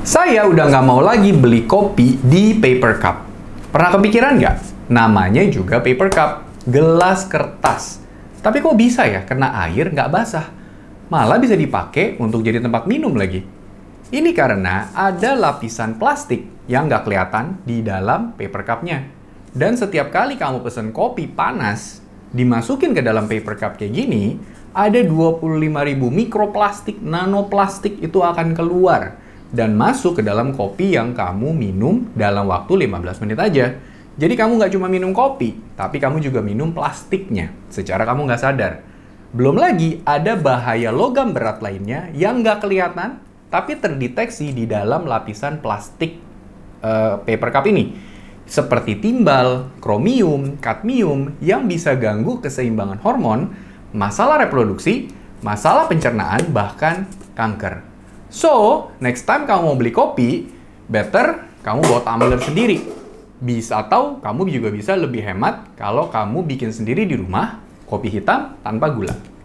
Saya udah nggak mau lagi beli kopi di paper cup. Pernah kepikiran nggak? Namanya juga paper cup, gelas kertas. Tapi kok bisa ya kena air nggak basah? Malah bisa dipakai untuk jadi tempat minum lagi. Ini karena ada lapisan plastik yang nggak kelihatan di dalam paper cupnya. Dan setiap kali kamu pesen kopi panas, dimasukin ke dalam paper cup kayak gini, ada 25.000 mikroplastik, nanoplastik itu akan keluar dan masuk ke dalam kopi yang kamu minum dalam waktu 15 menit aja. Jadi kamu nggak cuma minum kopi, tapi kamu juga minum plastiknya secara kamu nggak sadar. Belum lagi ada bahaya logam berat lainnya yang nggak kelihatan, tapi terdeteksi di dalam lapisan plastik uh, paper cup ini. Seperti timbal, kromium, kadmium yang bisa ganggu keseimbangan hormon, masalah reproduksi, masalah pencernaan, bahkan kanker. So, next time kamu mau beli kopi, better kamu bawa tumbler sendiri. Bisa atau kamu juga bisa lebih hemat kalau kamu bikin sendiri di rumah kopi hitam tanpa gula.